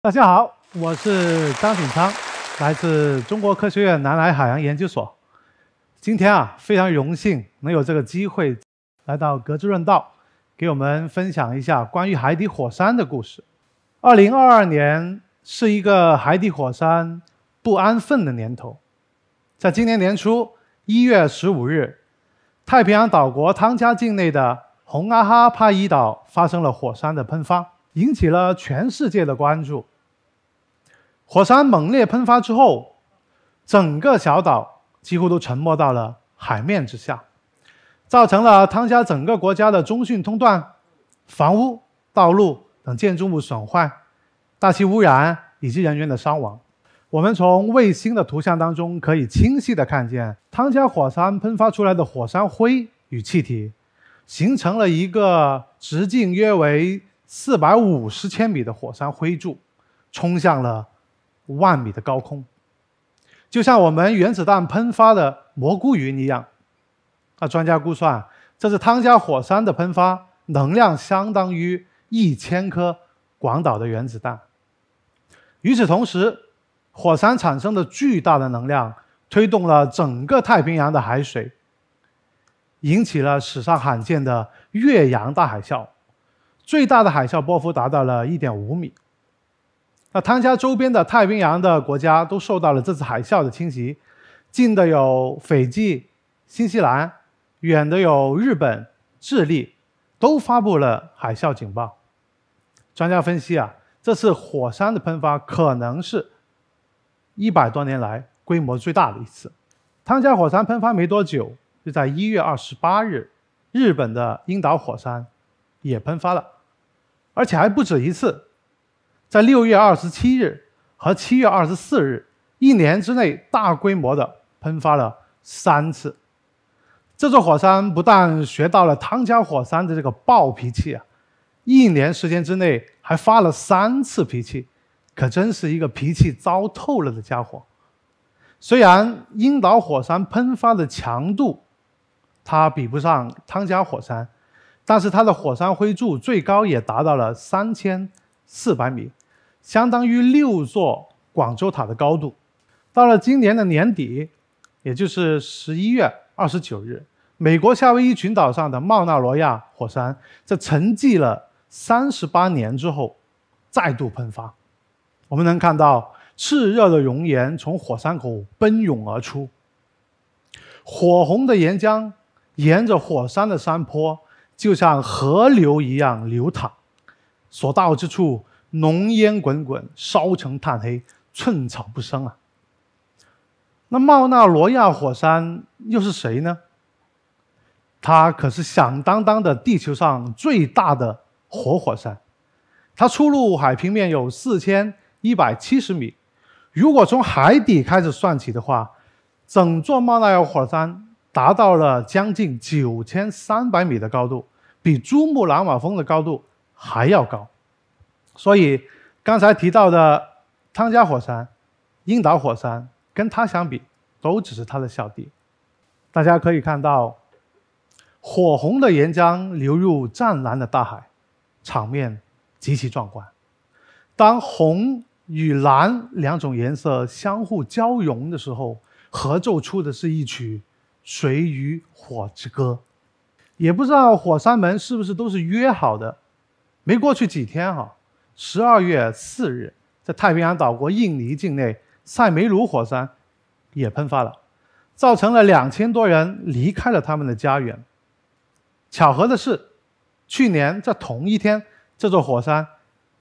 大家好，我是张景昌，来自中国科学院南海海洋研究所。今天啊，非常荣幸能有这个机会来到格致润道，给我们分享一下关于海底火山的故事。二零二二年是一个海底火山不安分的年头。在今年年初一月十五日，太平洋岛国汤加境内的洪阿哈帕伊岛发生了火山的喷发，引起了全世界的关注。火山猛烈喷发之后，整个小岛几乎都沉没到了海面之下，造成了汤加整个国家的通讯通断、房屋、道路等建筑物损坏、大气污染以及人员的伤亡。我们从卫星的图像当中可以清晰的看见，汤加火山喷发出来的火山灰与气体，形成了一个直径约为四百五十千米的火山灰柱，冲向了。万米的高空，就像我们原子弹喷发的蘑菇云一样。啊，专家估算，这是汤加火山的喷发，能量相当于一千颗广岛的原子弹。与此同时，火山产生的巨大的能量推动了整个太平洋的海水，引起了史上罕见的越洋大海啸，最大的海啸波幅达到了一点五米。那汤加周边的太平洋的国家都受到了这次海啸的侵袭，近的有斐济、新西兰，远的有日本、智利，都发布了海啸警报。专家分析啊，这次火山的喷发可能是一百多年来规模最大的一次。汤加火山喷发没多久，就在一月二十八日，日本的樱岛火山也喷发了，而且还不止一次。在六月二十七日和七月二十四日，一年之内大规模的喷发了三次。这座火山不但学到了汤加火山的这个暴脾气啊，一年时间之内还发了三次脾气，可真是一个脾气糟透了的家伙。虽然樱岛火山喷发的强度，它比不上汤加火山，但是它的火山灰柱最高也达到了三千四百米。相当于六座广州塔的高度。到了今年的年底，也就是十一月二十九日，美国夏威夷群岛上的茂纳罗亚火山，在沉寂了三十八年之后，再度喷发。我们能看到炽热的熔岩从火山口奔涌而出，火红的岩浆沿着火山的山坡，就像河流一样流淌，所到之处。浓烟滚滚，烧成炭黑，寸草不生啊！那茂纳罗亚火山又是谁呢？它可是响当当的地球上最大的活火山，它出入海平面有四千一百七十米。如果从海底开始算起的话，整座茂纳亚火山达到了将近九千三百米的高度，比珠穆朗玛峰的高度还要高。所以，刚才提到的汤加火山、英岛火山，跟它相比，都只是它的小弟。大家可以看到，火红的岩浆流入湛蓝的大海，场面极其壮观。当红与蓝两种颜色相互交融的时候，合奏出的是一曲“水与火之歌”。也不知道火山门是不是都是约好的，没过去几天哈。十二月四日，在太平洋岛国印尼境内，塞梅鲁火山也喷发了，造成了两千多人离开了他们的家园。巧合的是，去年在同一天，这座火山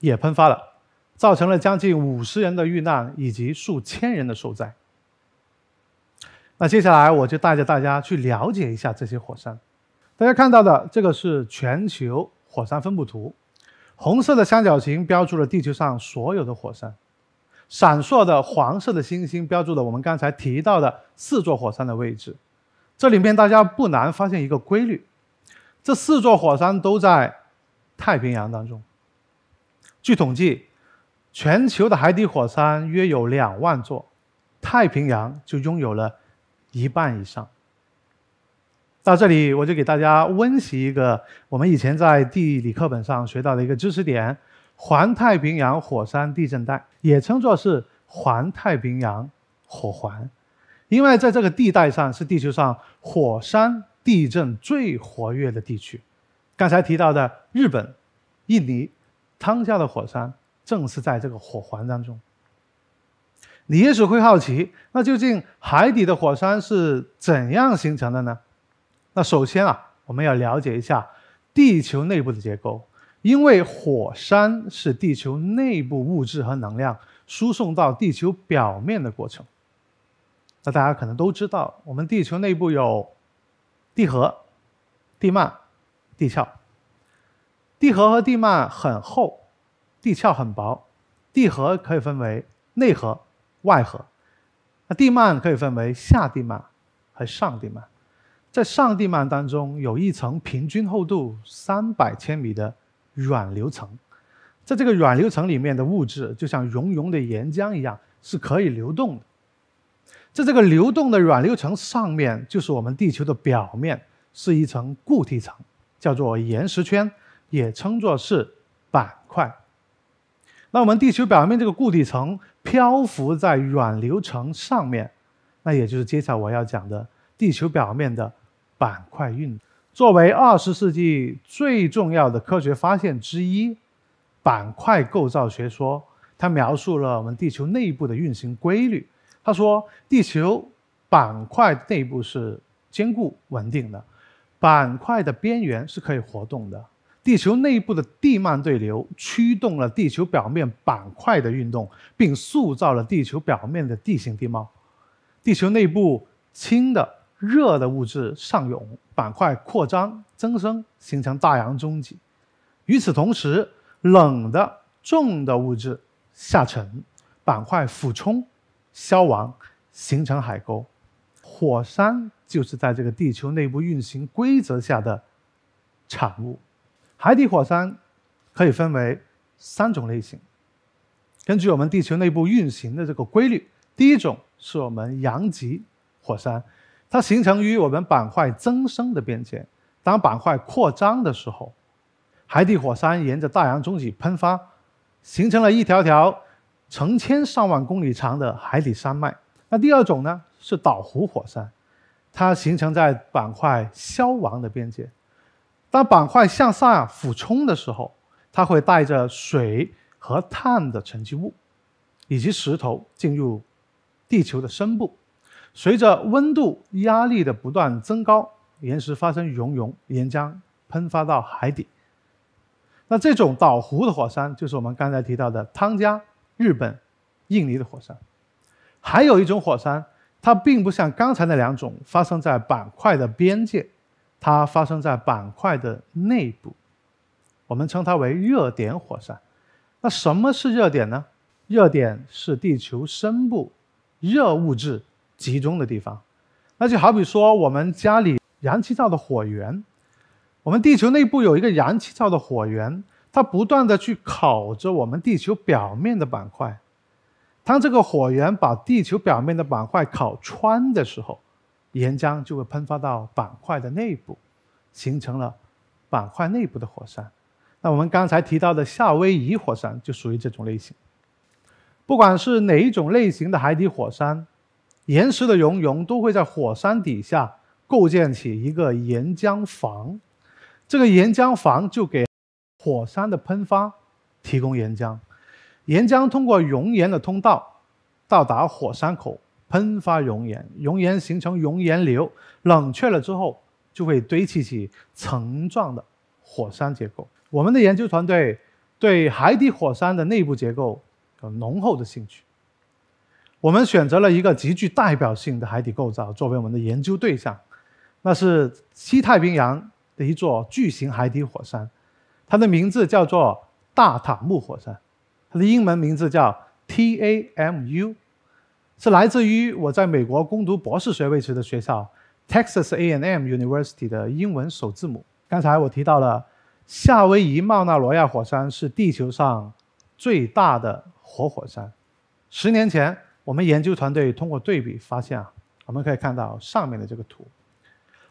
也喷发了，造成了将近五十人的遇难以及数千人的受灾。那接下来我就带着大家去了解一下这些火山。大家看到的这个是全球火山分布图。红色的三角形标注了地球上所有的火山，闪烁的黄色的星星标注了我们刚才提到的四座火山的位置。这里面大家不难发现一个规律：这四座火山都在太平洋当中。据统计，全球的海底火山约有两万座，太平洋就拥有了一半以上。到这里，我就给大家温习一个我们以前在地理课本上学到的一个知识点：环太平洋火山地震带，也称作是环太平洋火环，因为在这个地带上是地球上火山地震最活跃的地区。刚才提到的日本、印尼、汤加的火山，正是在这个火环当中。你也许会好奇，那究竟海底的火山是怎样形成的呢？那首先啊，我们要了解一下地球内部的结构，因为火山是地球内部物质和能量输送到地球表面的过程。那大家可能都知道，我们地球内部有地核、地幔、地壳。地核和地幔很厚，地壳很薄。地核可以分为内核、外核。那地幔可以分为下地幔和上地幔。在上地幔当中，有一层平均厚度三百千米的软流层，在这个软流层里面的物质就像熔融的岩浆一样，是可以流动的。在这个流动的软流层上面，就是我们地球的表面，是一层固体层，叫做岩石圈，也称作是板块。那我们地球表面这个固体层漂浮在软流层上面，那也就是接下来我要讲的。地球表面的板块运动，作为二十世纪最重要的科学发现之一，板块构造学说，它描述了我们地球内部的运行规律。它说，地球板块内部是坚固稳定的，板块的边缘是可以活动的。地球内部的地幔对流驱动了地球表面板块的运动，并塑造了地球表面的地形地貌。地球内部轻的。热的物质上涌，板块扩张增生，形成大洋中脊；与此同时，冷的重的物质下沉，板块俯冲消亡，形成海沟。火山就是在这个地球内部运行规则下的产物。海底火山可以分为三种类型，根据我们地球内部运行的这个规律，第一种是我们阳极火山。它形成于我们板块增生的边界，当板块扩张的时候，海底火山沿着大洋中脊喷发，形成了一条条成千上万公里长的海底山脉。那第二种呢是岛弧火山，它形成在板块消亡的边界，当板块向下俯冲的时候，它会带着水和碳的沉积物，以及石头进入地球的深部。随着温度、压力的不断增高，岩石发生熔融，岩浆喷发到海底。那这种倒弧的火山就是我们刚才提到的汤加、日本、印尼的火山。还有一种火山，它并不像刚才那两种发生在板块的边界，它发生在板块的内部，我们称它为热点火山。那什么是热点呢？热点是地球深部热物质。集中的地方，那就好比说我们家里燃气灶的火源，我们地球内部有一个燃气灶的火源，它不断的去烤着我们地球表面的板块，当这个火源把地球表面的板块烤穿的时候，岩浆就会喷发到板块的内部，形成了板块内部的火山。那我们刚才提到的夏威夷火山就属于这种类型。不管是哪一种类型的海底火山。岩石的熔融都会在火山底下构建起一个岩浆房，这个岩浆房就给火山的喷发提供岩浆。岩浆通过熔岩的通道到达火山口，喷发熔岩。熔岩形成熔岩流，冷却了之后就会堆砌起层状的火山结构。我们的研究团队对海底火山的内部结构有浓厚的兴趣。我们选择了一个极具代表性的海底构造作为我们的研究对象，那是西太平洋的一座巨型海底火山，它的名字叫做大塔木火山，它的英文名字叫 TAMU，是来自于我在美国攻读博士学位时的学校 Texas A&M University 的英文首字母。刚才我提到了夏威夷茂纳罗亚火山是地球上最大的活火山，十年前。我们研究团队通过对比发现啊，我们可以看到上面的这个图，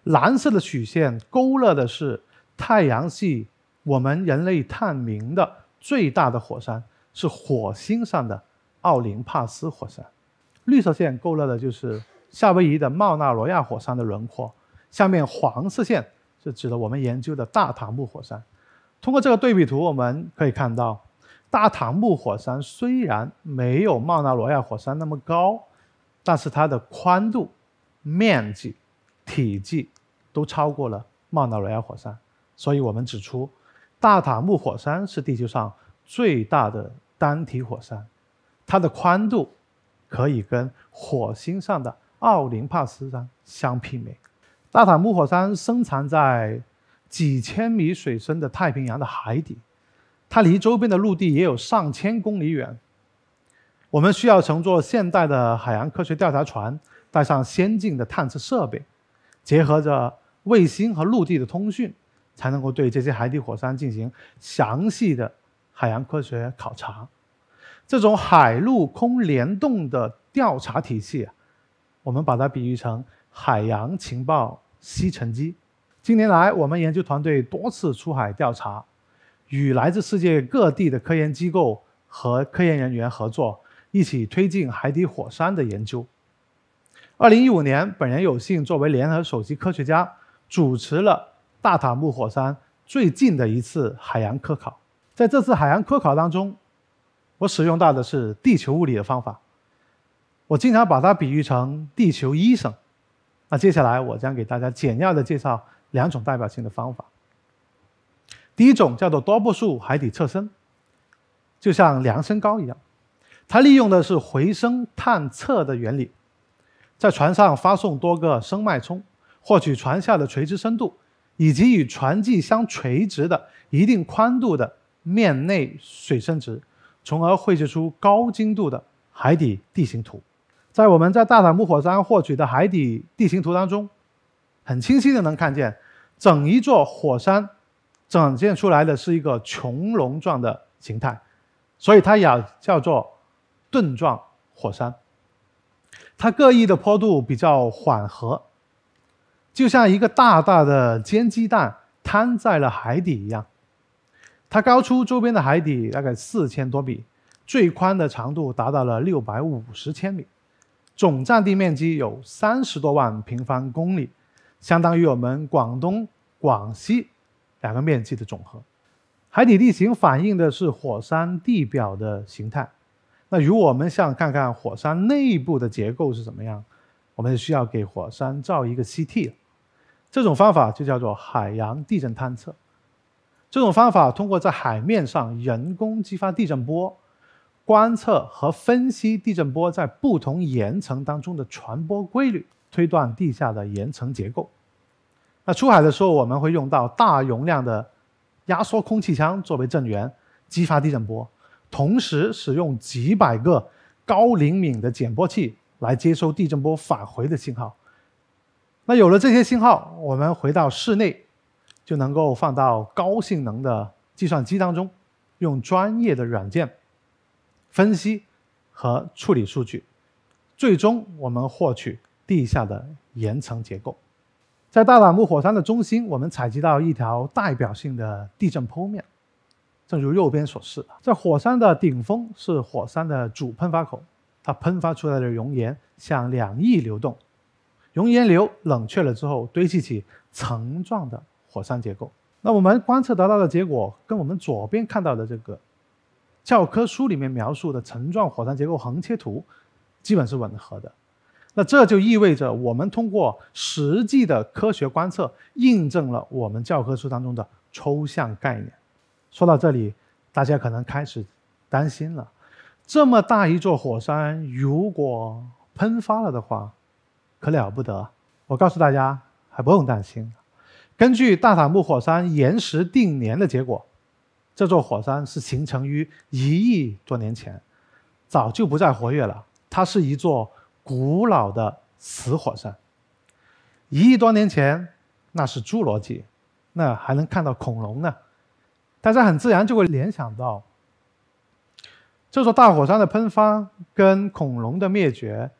蓝色的曲线勾勒的是太阳系我们人类探明的最大的火山是火星上的奥林帕斯火山，绿色线勾勒的就是夏威夷的茂纳罗亚火山的轮廓，下面黄色线是指的我们研究的大塔木火山。通过这个对比图，我们可以看到。大塔木火山虽然没有茂纳罗亚火山那么高，但是它的宽度、面积、体积都超过了茂纳罗亚火山，所以我们指出，大塔木火山是地球上最大的单体火山，它的宽度可以跟火星上的奥林帕斯山相媲美。大塔木火山深藏在几千米水深的太平洋的海底。它离周边的陆地也有上千公里远。我们需要乘坐现代的海洋科学调查船，带上先进的探测设备，结合着卫星和陆地的通讯，才能够对这些海底火山进行详细的海洋科学考察。这种海陆空联动的调查体系，我们把它比喻成海洋情报吸尘机。近年来，我们研究团队多次出海调查。与来自世界各地的科研机构和科研人员合作，一起推进海底火山的研究。二零一五年，本人有幸作为联合首席科学家，主持了大塔木火山最近的一次海洋科考。在这次海洋科考当中，我使用到的是地球物理的方法。我经常把它比喻成地球医生。那接下来，我将给大家简要的介绍两种代表性的方法。第一种叫做多步数海底测深，就像量身高一样，它利用的是回声探测的原理，在船上发送多个声脉冲，获取船下的垂直深度以及与船际相垂直的一定宽度的面内水深值，从而绘制出高精度的海底地形图。在我们在大坦木火山获取的海底地形图当中，很清晰的能看见整一座火山。展现出来的是一个穹隆状的形态，所以它也叫做盾状火山。它各异的坡度比较缓和，就像一个大大的煎鸡蛋摊在了海底一样。它高出周边的海底大概四千多米，最宽的长度达到了六百五十千米，总占地面积有三十多万平方公里，相当于我们广东、广西。两个面积的总和，海底地形反映的是火山地表的形态。那如果我们想看看火山内部的结构是怎么样，我们需要给火山造一个 CT。这种方法就叫做海洋地震探测。这种方法通过在海面上人工激发地震波，观测和分析地震波在不同岩层当中的传播规律，推断地下的岩层结构。那出海的时候，我们会用到大容量的压缩空气枪作为震源，激发地震波，同时使用几百个高灵敏的检波器来接收地震波返回的信号。那有了这些信号，我们回到室内，就能够放到高性能的计算机当中，用专业的软件分析和处理数据，最终我们获取地下的岩层结构。在大朗木火山的中心，我们采集到一条代表性的地震剖面，正如右边所示，在火山的顶峰是火山的主喷发口，它喷发出来的熔岩向两翼流动，熔岩流冷却了之后，堆积起层状的火山结构。那我们观测得到的结果，跟我们左边看到的这个教科书里面描述的层状火山结构横切图，基本是吻合的。那这就意味着，我们通过实际的科学观测，印证了我们教科书当中的抽象概念。说到这里，大家可能开始担心了：这么大一座火山，如果喷发了的话，可了不得！我告诉大家，还不用担心。根据大塔木火山岩石定年的结果，这座火山是形成于一亿多年前，早就不再活跃了。它是一座。古老的死火山，一亿多年前，那是侏罗纪，那还能看到恐龙呢。大家很自然就会联想到，这座大火山的喷发跟恐龙的灭绝，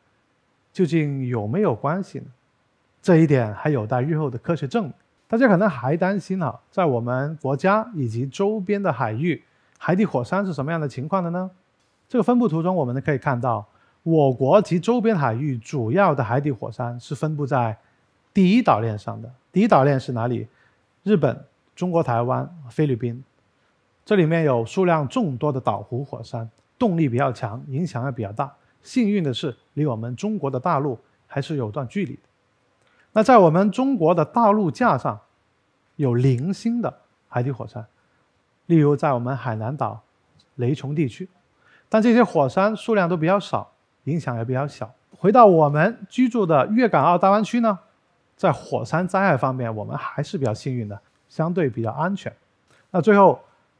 究竟有没有关系呢？这一点还有待日后的科学证。明。大家可能还担心啊，在我们国家以及周边的海域，海底火山是什么样的情况的呢？这个分布图中，我们可以看到。我国及周边海域主要的海底火山是分布在第一岛链上的。第一岛链是哪里？日本、中国台湾、菲律宾，这里面有数量众多的岛弧火山，动力比较强，影响也比较大。幸运的是，离我们中国的大陆还是有段距离的。那在我们中国的大陆架上有零星的海底火山，例如在我们海南岛雷琼地区，但这些火山数量都比较少。影响也比较小。回到我们居住的粤港澳大湾区呢，在火山灾害方面，我们还是比较幸运的，相对比较安全。那最后，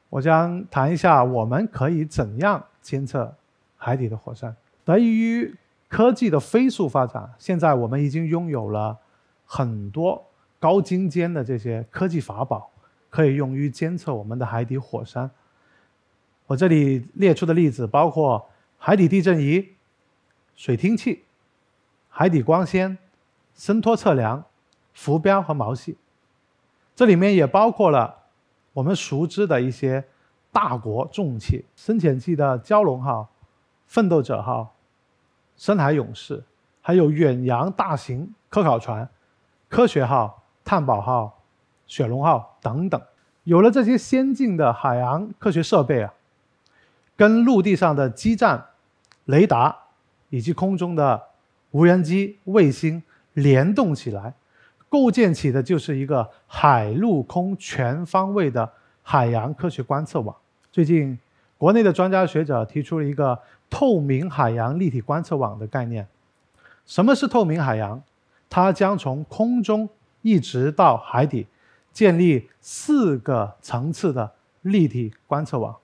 我将谈一下我们可以怎样监测海底的火山。得益于科技的飞速发展，现在我们已经拥有了很多高精尖的这些科技法宝，可以用于监测我们的海底火山。我这里列出的例子包括海底地震仪。水听器、海底光纤、声拖测量、浮标和毛细，这里面也包括了我们熟知的一些大国重器：深潜器的“蛟龙号”、“奋斗者号”、“深海勇士”，还有远洋大型科考船“科学号”、“探宝号”、“雪龙号”等等。有了这些先进的海洋科学设备啊，跟陆地上的基站、雷达。以及空中的无人机、卫星联动起来，构建起的就是一个海陆空全方位的海洋科学观测网。最近，国内的专家学者提出了一个“透明海洋立体观测网”的概念。什么是透明海洋？它将从空中一直到海底，建立四个层次的立体观测网，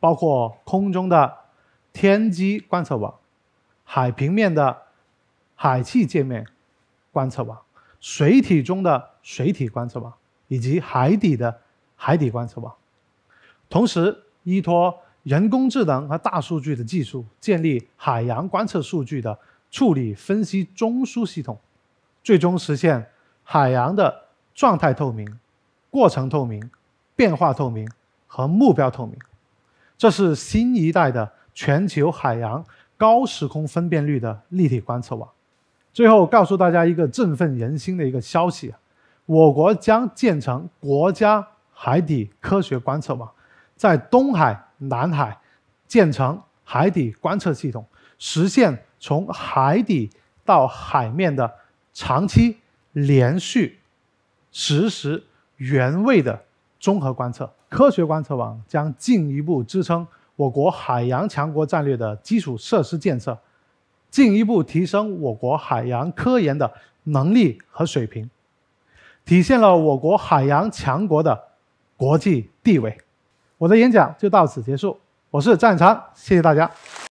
包括空中的天基观测网。海平面的海气界面观测网、水体中的水体观测网以及海底的海底观测网，同时依托人工智能和大数据的技术，建立海洋观测数据的处理分析中枢系统，最终实现海洋的状态透明、过程透明、变化透明和目标透明。这是新一代的全球海洋。高时空分辨率的立体观测网。最后告诉大家一个振奋人心的一个消息啊，我国将建成国家海底科学观测网，在东海、南海建成海底观测系统，实现从海底到海面的长期连续、实时、原位的综合观测。科学观测网将进一步支撑。我国海洋强国战略的基础设施建设，进一步提升我国海洋科研的能力和水平，体现了我国海洋强国的国际地位。我的演讲就到此结束，我是战昌，谢谢大家。